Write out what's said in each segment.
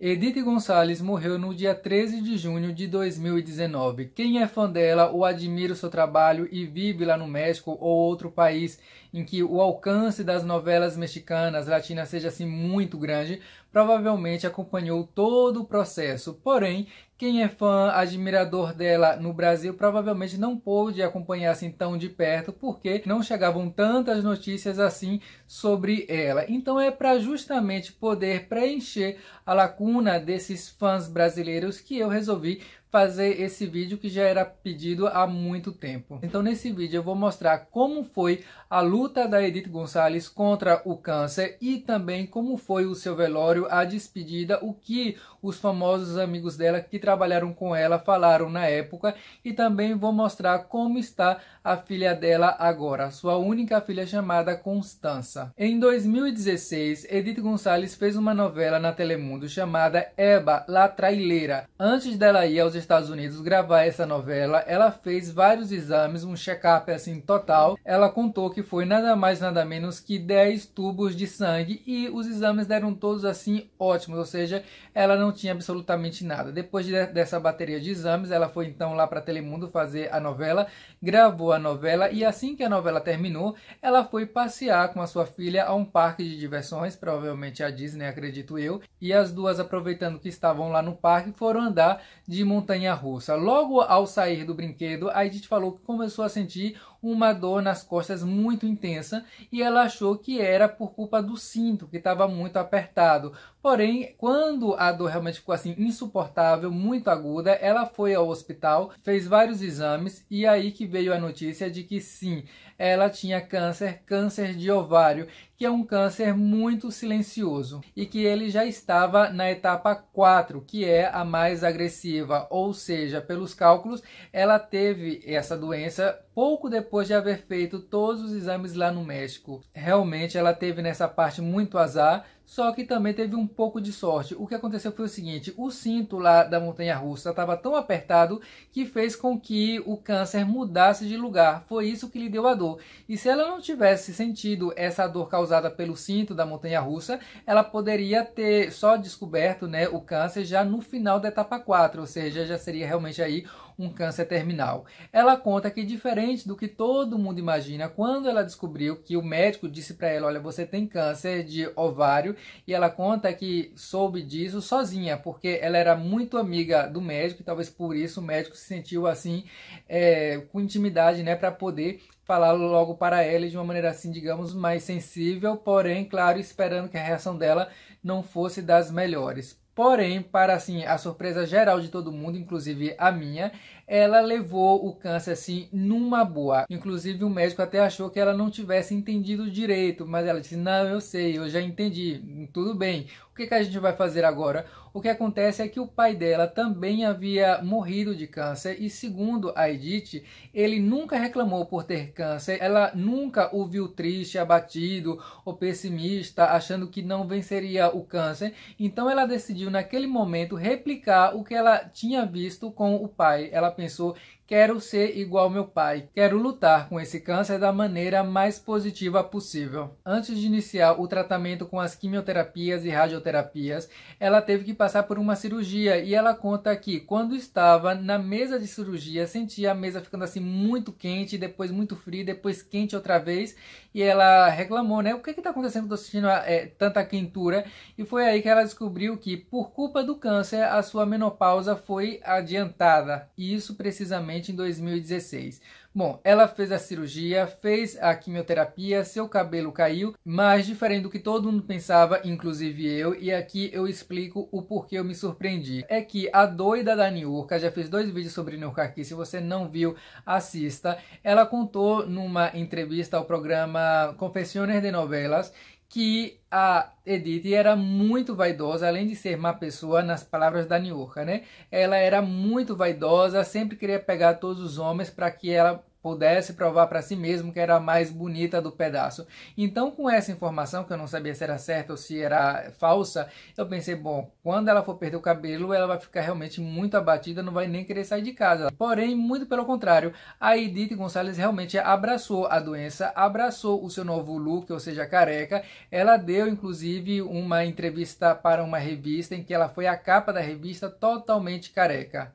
Edith Gonçalves morreu no dia 13 de junho de 2019. Quem é fã dela ou admira o seu trabalho e vive lá no México ou outro país em que o alcance das novelas mexicanas latinas seja assim muito grande, provavelmente acompanhou todo o processo. Porém, quem é fã, admirador dela no Brasil, provavelmente não pôde acompanhar assim tão de perto, porque não chegavam tantas notícias assim sobre ela. Então é para justamente poder preencher a lacuna desses fãs brasileiros que eu resolvi fazer esse vídeo que já era pedido há muito tempo. Então nesse vídeo eu vou mostrar como foi a luta da Edith Gonçalves contra o câncer e também como foi o seu velório, a despedida, o que os famosos amigos dela que trabalharam com ela falaram na época e também vou mostrar como está a filha dela agora, sua única filha chamada Constança. Em 2016, Edith Gonçalves fez uma novela na Telemundo chamada Eba, La Traileira. Antes dela ir aos Estados Unidos gravar essa novela, ela fez vários exames, um check-up assim total. Ela contou que foi nada mais nada menos que 10 tubos de sangue e os exames deram todos assim ótimos, ou seja, ela não tinha absolutamente nada. Depois de dessa bateria de exames, ela foi então lá para Telemundo fazer a novela, gravou a novela e assim que a novela terminou, ela foi passear com a sua filha a um parque de diversões, provavelmente a Disney, acredito eu, e as duas aproveitando que estavam lá no parque foram andar de montanha russa. Logo ao sair do brinquedo, a Edith falou que começou a sentir uma dor nas costas muito intensa e ela achou que era por culpa do cinto, que estava muito apertado. Porém, quando a dor realmente ficou assim insuportável, muito aguda, ela foi ao hospital, fez vários exames e aí que veio a notícia de que sim, ela tinha câncer, câncer de ovário, que é um câncer muito silencioso e que ele já estava na etapa 4, que é a mais agressiva, ou seja, pelos cálculos, ela teve essa doença pouco depois de haver feito todos os exames lá no México. Realmente ela teve nessa parte muito azar, só que também teve um pouco de sorte. O que aconteceu foi o seguinte: o cinto lá da montanha russa estava tão apertado que fez com que o câncer mudasse de lugar. Foi isso que lhe deu a dor. E se ela não tivesse sentido essa dor causada pelo cinto da montanha russa, ela poderia ter só descoberto né, o câncer já no final da etapa 4, ou seja, já seria realmente aí um câncer terminal. Ela conta que, diferente do que todo mundo imagina, quando ela descobriu que o médico disse para ela: Olha, você tem câncer de ovário e ela conta que soube disso sozinha, porque ela era muito amiga do médico e talvez por isso o médico se sentiu assim é, com intimidade, né, para poder falar logo para ela de uma maneira assim, digamos, mais sensível, porém, claro, esperando que a reação dela não fosse das melhores. Porém, para assim a surpresa geral de todo mundo, inclusive a minha, ela levou o câncer assim numa boa. Inclusive o médico até achou que ela não tivesse entendido direito, mas ela disse: "Não, eu sei, eu já entendi, tudo bem. O que, que a gente vai fazer agora?" O que acontece é que o pai dela também havia morrido de câncer e segundo a Edith, ele nunca reclamou por ter câncer. Ela nunca o viu triste, abatido ou pessimista, achando que não venceria o câncer. Então ela decidiu decidiu naquele momento replicar o que ela tinha visto com o pai. Ela pensou Quero ser igual meu pai. Quero lutar com esse câncer da maneira mais positiva possível. Antes de iniciar o tratamento com as quimioterapias e radioterapias, ela teve que passar por uma cirurgia e ela conta que quando estava na mesa de cirurgia, sentia a mesa ficando assim muito quente, depois muito fria, depois quente outra vez, e ela reclamou, né? O que está acontecendo? Estou sentindo é, tanta quentura. E foi aí que ela descobriu que por culpa do câncer, a sua menopausa foi adiantada. E isso precisamente em 2016. Bom, ela fez a cirurgia, fez a quimioterapia, seu cabelo caiu, mas diferente do que todo mundo pensava, inclusive eu, e aqui eu explico o porquê eu me surpreendi. É que a doida da Niurka, já fez dois vídeos sobre Niurka aqui, se você não viu, assista. Ela contou numa entrevista ao programa Confessiones de Novelas que a Edith era muito vaidosa, além de ser má pessoa, nas palavras da Niurka, né? Ela era muito vaidosa, sempre queria pegar todos os homens para que ela pudesse provar para si mesmo que era a mais bonita do pedaço. Então, com essa informação, que eu não sabia se era certa ou se era falsa, eu pensei, bom, quando ela for perder o cabelo, ela vai ficar realmente muito abatida, não vai nem querer sair de casa. Porém, muito pelo contrário, a Edith Gonçalves realmente abraçou a doença, abraçou o seu novo look, ou seja, careca. Ela deu, inclusive, uma entrevista para uma revista em que ela foi a capa da revista totalmente careca.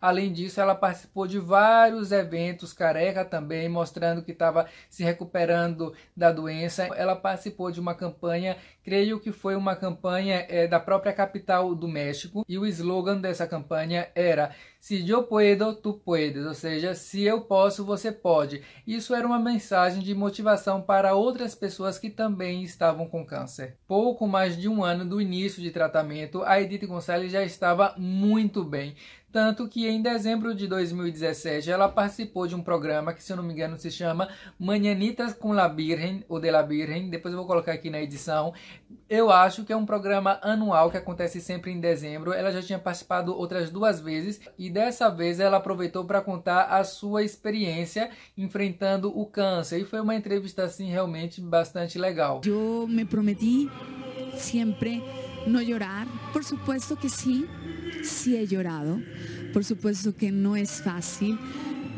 Além disso, ela participou de vários eventos careca também, mostrando que estava se recuperando da doença. Ela participou de uma campanha, creio que foi uma campanha é, da própria capital do México, e o slogan dessa campanha era Se eu puedo, tu puedes, ou seja, se eu posso, você pode. Isso era uma mensagem de motivação para outras pessoas que também estavam com câncer. Pouco mais de um ano do início de tratamento, a Edith Gonçalves já estava muito bem. Tanto que em dezembro de 2017 ela participou de um programa que, se eu não me engano, se chama Manhanitas com la Birren, ou de la Birren. Depois eu vou colocar aqui na edição. Eu acho que é um programa anual que acontece sempre em dezembro. Ela já tinha participado outras duas vezes e dessa vez ela aproveitou para contar a sua experiência enfrentando o câncer. E foi uma entrevista assim realmente bastante legal. Eu me prometi sempre no llorar. Por supuesto que sí, sí he llorado. Por supuesto que no es fácil,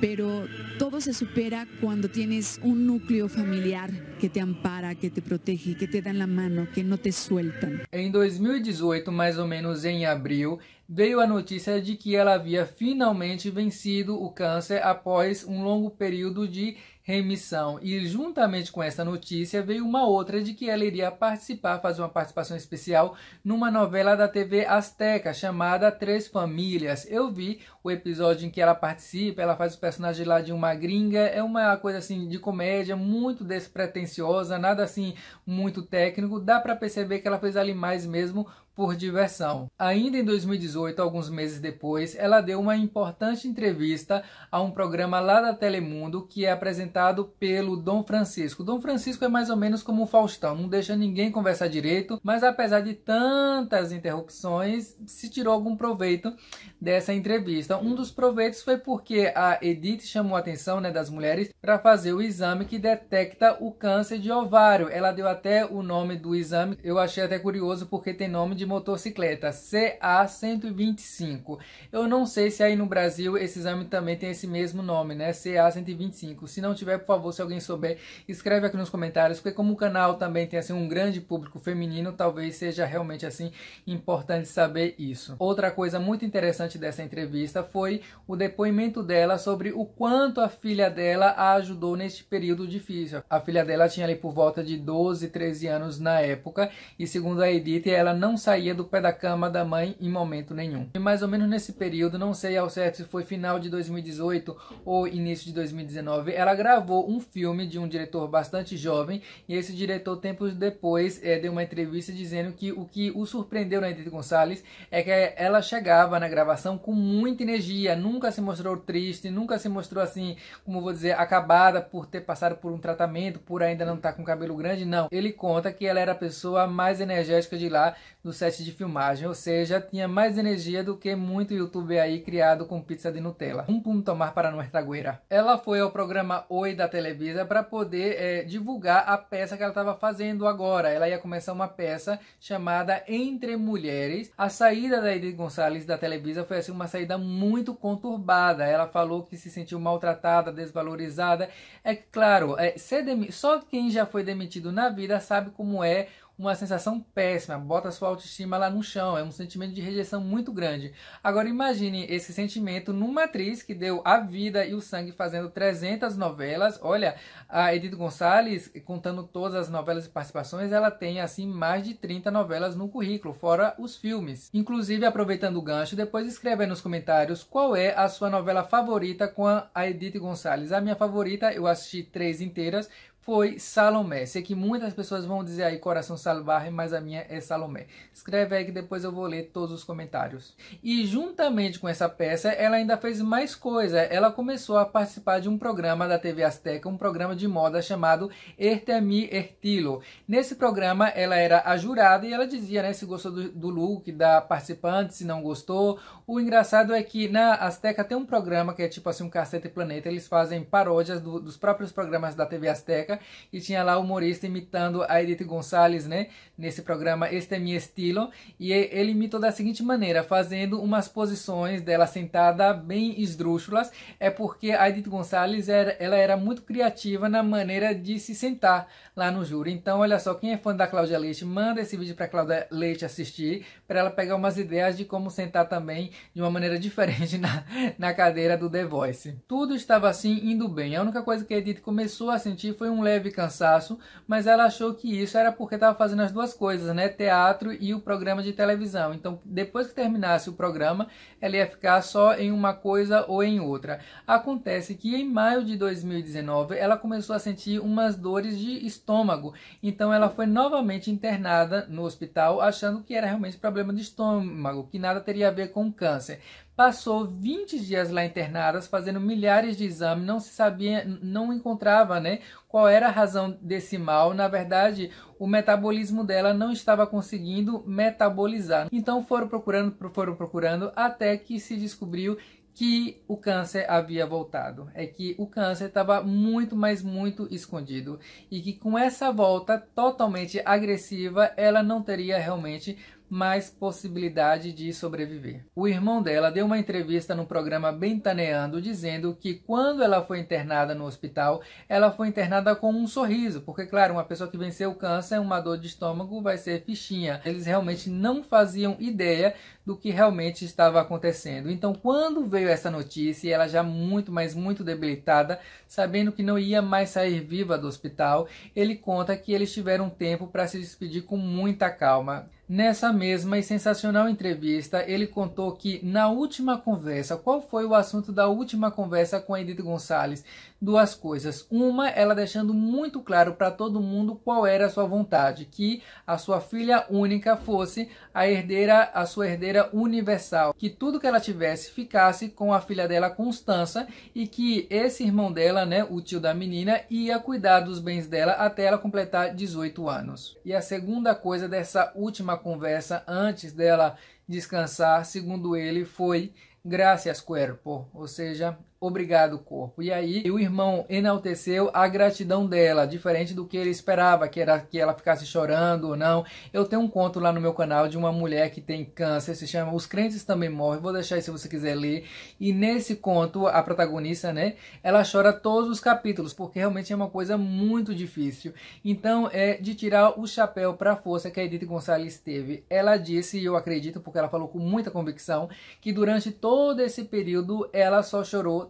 pero todo se supera cuando tienes un núcleo familiar que te ampara, que te protege, que te dá a mão, que não te sueltam. Em 2018, mais ou menos em abril, veio a notícia de que ela havia finalmente vencido o câncer após um longo período de remissão. E juntamente com essa notícia veio uma outra de que ela iria participar, fazer uma participação especial numa novela da TV Azteca chamada Três Famílias. Eu vi o episódio em que ela participa, ela faz o personagem lá de uma gringa, é uma coisa assim de comédia muito despretensiosa tendenciosa, nada assim muito técnico. Dá para perceber que ela fez ali mais mesmo por diversão. Ainda em 2018, alguns meses depois, ela deu uma importante entrevista a um programa lá da Telemundo que é apresentado pelo Dom Francisco. Dom Francisco é mais ou menos como o Faustão, não deixa ninguém conversar direito, mas apesar de tantas interrupções, se tirou algum proveito dessa entrevista. Um dos proveitos foi porque a Edith chamou a atenção né, das mulheres para fazer o exame que detecta o câncer de ovário. Ela deu até o nome do exame, eu achei até curioso porque tem nome de motocicleta, CA 125. Eu não sei se aí no Brasil esse exame também tem esse mesmo nome, né? CA 125. Se não tiver, por favor, se alguém souber, escreve aqui nos comentários, porque como o canal também tem assim um grande público feminino, talvez seja realmente assim importante saber isso. Outra coisa muito interessante dessa entrevista foi o depoimento dela sobre o quanto a filha dela a ajudou neste período difícil. A filha dela tinha ali por volta de 12, 13 anos na época, e segundo a Edith, ela não sabia saía do pé da cama da mãe em momento nenhum. E mais ou menos nesse período, não sei ao certo se foi final de 2018 ou início de 2019, ela gravou um filme de um diretor bastante jovem e esse diretor, tempos depois, é, deu uma entrevista dizendo que o que o surpreendeu na Edith Gonçalves é que ela chegava na gravação com muita energia, nunca se mostrou triste, nunca se mostrou assim, como vou dizer, acabada por ter passado por um tratamento, por ainda não estar tá com cabelo grande, não. Ele conta que ela era a pessoa mais energética de lá, do set de filmagem, ou seja, tinha mais energia do que muito youtuber aí criado com pizza de Nutella. Um a mais para nuestra güera. Ela foi ao programa Oi da Televisa para poder é, divulgar a peça que ela estava fazendo agora. Ela ia começar uma peça chamada Entre Mulheres. A saída da Edith Gonçalves da Televisa foi assim uma saída muito conturbada. Ela falou que se sentiu maltratada, desvalorizada. É claro, é, ser só quem já foi demitido na vida sabe como é uma sensação péssima, bota sua autoestima lá no chão, é um sentimento de rejeição muito grande. Agora imagine esse sentimento numa atriz que deu a vida e o sangue fazendo 300 novelas. Olha, a Edith Gonçalves, contando todas as novelas e participações, ela tem assim mais de 30 novelas no currículo, fora os filmes. Inclusive, aproveitando o gancho, depois escreve aí nos comentários qual é a sua novela favorita com a Edith Gonçalves. A minha favorita, eu assisti três inteiras, foi Salomé. Sei que muitas pessoas vão dizer aí coração salvaje, mas a minha é Salomé. Escreve aí que depois eu vou ler todos os comentários. E juntamente com essa peça, ela ainda fez mais coisa. Ela começou a participar de um programa da TV Azteca, um programa de moda chamado Ertemi Ertilo. Nesse programa, ela era a jurada e ela dizia né, se gostou do, do look da participante, se não gostou. O engraçado é que na Azteca tem um programa que é tipo assim um cacete planeta, eles fazem paródias do, dos próprios programas da TV Azteca e tinha lá o humorista imitando a Edith Gonçalves, né? Nesse programa Este é Meu Estilo. E ele imitou da seguinte maneira, fazendo umas posições dela sentada bem esdrúxulas. É porque a Edith Gonçalves, era, ela era muito criativa na maneira de se sentar lá no júri. Então, olha só, quem é fã da Cláudia Leite, manda esse vídeo para Cláudia Leite assistir, para ela pegar umas ideias de como sentar também de uma maneira diferente na, na cadeira do The Voice. Tudo estava assim indo bem. A única coisa que a Edith começou a sentir foi um um leve cansaço, mas ela achou que isso era porque estava fazendo as duas coisas, né? Teatro e o programa de televisão. Então, depois que terminasse o programa, ela ia ficar só em uma coisa ou em outra. Acontece que em maio de 2019, ela começou a sentir umas dores de estômago. Então, ela foi novamente internada no hospital, achando que era realmente problema de estômago, que nada teria a ver com câncer. Passou 20 dias lá internadas, fazendo milhares de exames, não se sabia, não encontrava, né, qual era a razão desse mal. Na verdade, o metabolismo dela não estava conseguindo metabolizar. Então foram procurando, foram procurando até que se descobriu que o câncer havia voltado, é que o câncer estava muito, mas muito escondido e que com essa volta totalmente agressiva ela não teria realmente mais possibilidade de sobreviver. O irmão dela deu uma entrevista no programa Bentaneando dizendo que quando ela foi internada no hospital, ela foi internada com um sorriso, porque claro, uma pessoa que venceu o câncer, uma dor de estômago vai ser fichinha. Eles realmente não faziam ideia do que realmente estava acontecendo. Então, quando veio essa notícia, ela já muito, mas muito debilitada, sabendo que não ia mais sair viva do hospital, ele conta que eles tiveram tempo para se despedir com muita calma. Nessa mesma e sensacional entrevista, ele contou que na última conversa, qual foi o assunto da última conversa com a Edith Gonçalves? Duas coisas. Uma, ela deixando muito claro para todo mundo qual era a sua vontade, que a sua filha única fosse a herdeira, a sua herdeira universal, que tudo que ela tivesse ficasse com a filha dela Constança e que esse irmão dela, né, o tio da menina, ia cuidar dos bens dela até ela completar 18 anos. E a segunda coisa dessa última conversa antes dela descansar, segundo ele, foi graças cuerpo, ou seja, Obrigado, corpo. E aí, o irmão enalteceu a gratidão dela, diferente do que ele esperava, que era que ela ficasse chorando ou não. Eu tenho um conto lá no meu canal de uma mulher que tem câncer, se chama Os Crentes Também Morrem. Vou deixar aí se você quiser ler. E nesse conto, a protagonista, né, ela chora todos os capítulos, porque realmente é uma coisa muito difícil. Então, é de tirar o chapéu para a força que a Edith Gonçalves teve. Ela disse, e eu acredito, porque ela falou com muita convicção, que durante todo esse período ela só chorou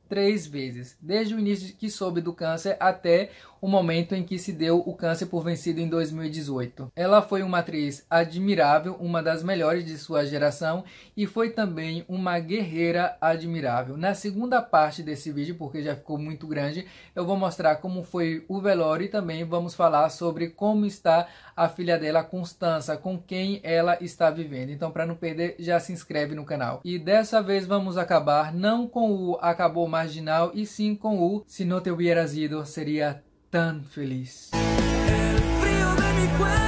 três vezes, desde o início que soube do câncer até o momento em que se deu o câncer por vencido em 2018. Ela foi uma atriz admirável, uma das melhores de sua geração e foi também uma guerreira admirável. Na segunda parte desse vídeo, porque já ficou muito grande, eu vou mostrar como foi o velório e também vamos falar sobre como está a filha dela, Constança, com quem ela está vivendo. Então, para não perder, já se inscreve no canal. E dessa vez vamos acabar não com o acabou mais marginal e sim com o Se não te hubieras ido, seria tão feliz. El frío de mi